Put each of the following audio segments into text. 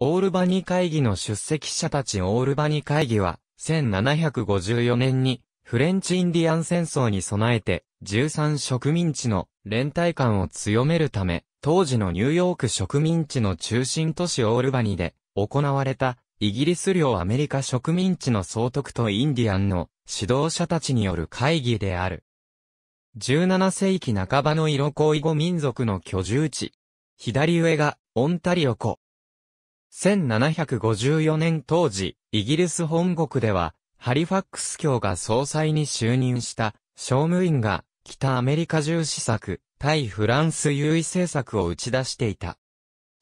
オールバニ会議の出席者たちオールバニ会議は、1754年に、フレンチインディアン戦争に備えて、13植民地の連帯感を強めるため、当時のニューヨーク植民地の中心都市オールバニで行われた、イギリス領アメリカ植民地の総督とインディアンの指導者たちによる会議である。17世紀半ばの色恋語民族の居住地。左上がオンタリオ湖。1754年当時、イギリス本国では、ハリファックス教が総裁に就任した、商務員が、北アメリカ重視策、対フランス優位政策を打ち出していた。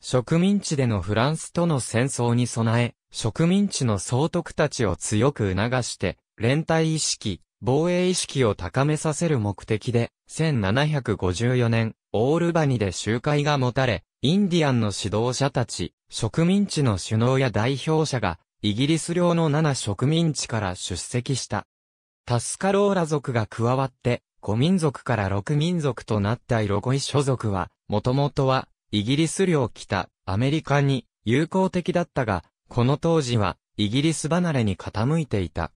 植民地でのフランスとの戦争に備え、植民地の総督たちを強く促して、連帯意識、防衛意識を高めさせる目的で、1754年、オールバニで集会が持たれ、インディアンの指導者たち、植民地の首脳や代表者が、イギリス領の7植民地から出席した。タスカローラ族が加わって、5民族から6民族となったイロゴイ諸族は、もともとは、イギリス領北、アメリカに友好的だったが、この当時は、イギリス離れに傾いていた。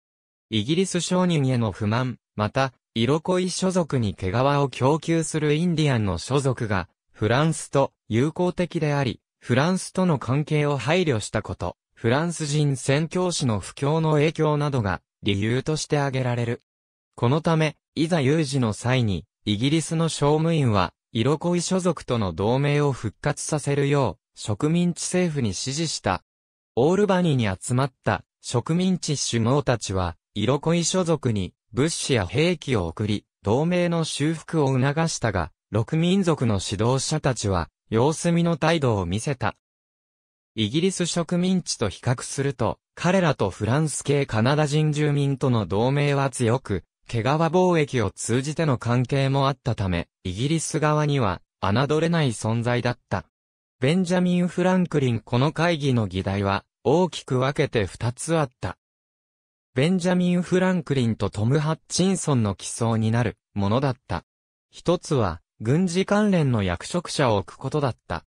イギリス商人への不満、また、イロコイに毛皮を供給するインディアンの所属が、フランスと友好的であり、フランスとの関係を配慮したこと、フランス人宣教師の不況の影響などが理由として挙げられる。このため、いざ有事の際に、イギリスの商務員は、色恋所属との同盟を復活させるよう、植民地政府に指示した。オールバニーに集まった植民地首脳たちは、色恋所属に物資や兵器を送り、同盟の修復を促したが、六民族の指導者たちは、様子見の態度を見せた。イギリス植民地と比較すると、彼らとフランス系カナダ人住民との同盟は強く、毛皮貿易を通じての関係もあったため、イギリス側には、侮れない存在だった。ベンジャミン・フランクリンこの会議の議題は、大きく分けて二つあった。ベンジャミン・フランクリンとトム・ハッチンソンの起草になるものだった。一つは、軍事関連の役職者を置くことだった。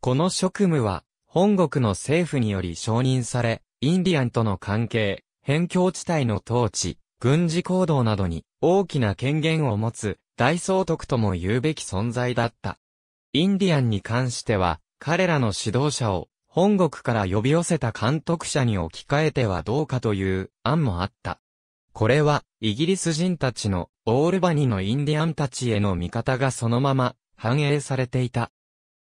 この職務は、本国の政府により承認され、インディアンとの関係、辺境地帯の統治、軍事行動などに大きな権限を持つ大総督とも言うべき存在だった。インディアンに関しては、彼らの指導者を本国から呼び寄せた監督者に置き換えてはどうかという案もあった。これは、イギリス人たちの、オールバニのインディアンたちへの見方がそのまま、反映されていた。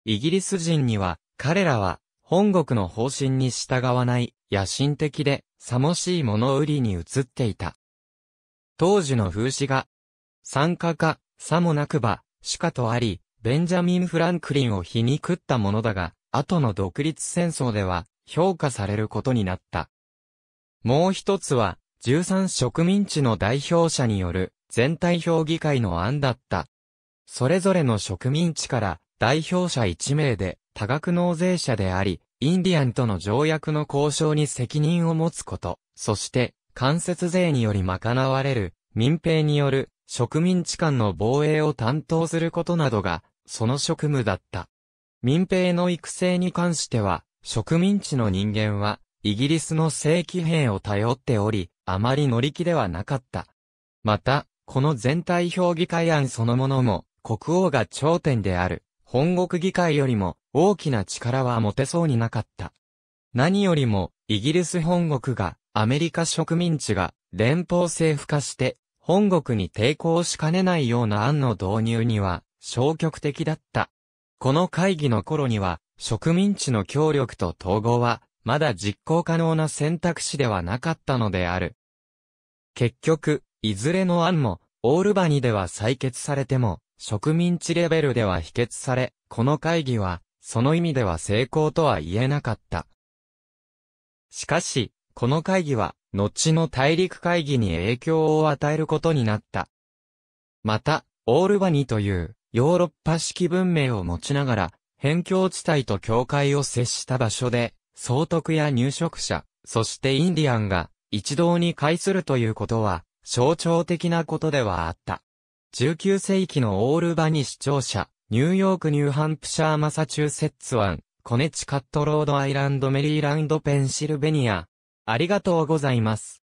イギリス人には、彼らは、本国の方針に従わない、野心的で、さもしい物売りに移っていた。当時の風刺が、参加か、さもなくば、しかとあり、ベンジャミン・フランクリンを皮肉ったものだが、後の独立戦争では、評価されることになった。もう一つは、13植民地の代表者による全体評議会の案だった。それぞれの植民地から代表者1名で多額納税者であり、インディアンとの条約の交渉に責任を持つこと、そして間接税により賄われる民兵による植民地間の防衛を担当することなどがその職務だった。民兵の育成に関しては植民地の人間はイギリスの正規兵を頼っており、あまり乗り気ではなかった。また、この全体評議会案そのものも、国王が頂点である、本国議会よりも大きな力は持てそうになかった。何よりも、イギリス本国が、アメリカ植民地が、連邦政府化して、本国に抵抗しかねないような案の導入には、消極的だった。この会議の頃には、植民地の協力と統合は、まだ実行可能な選択肢ではなかったのである。結局、いずれの案も、オールバニでは採決されても、植民地レベルでは否決され、この会議は、その意味では成功とは言えなかった。しかし、この会議は、後の大陸会議に影響を与えることになった。また、オールバニというヨーロッパ式文明を持ちながら、辺境地帯と境界を接した場所で、総督や入植者、そしてインディアンが一堂に会するということは象徴的なことではあった。19世紀のオールバニ市長者、ニューヨークニューハンプシャーマサチューセッツ湾、コネチカットロードアイランドメリーランドペンシルベニア。ありがとうございます。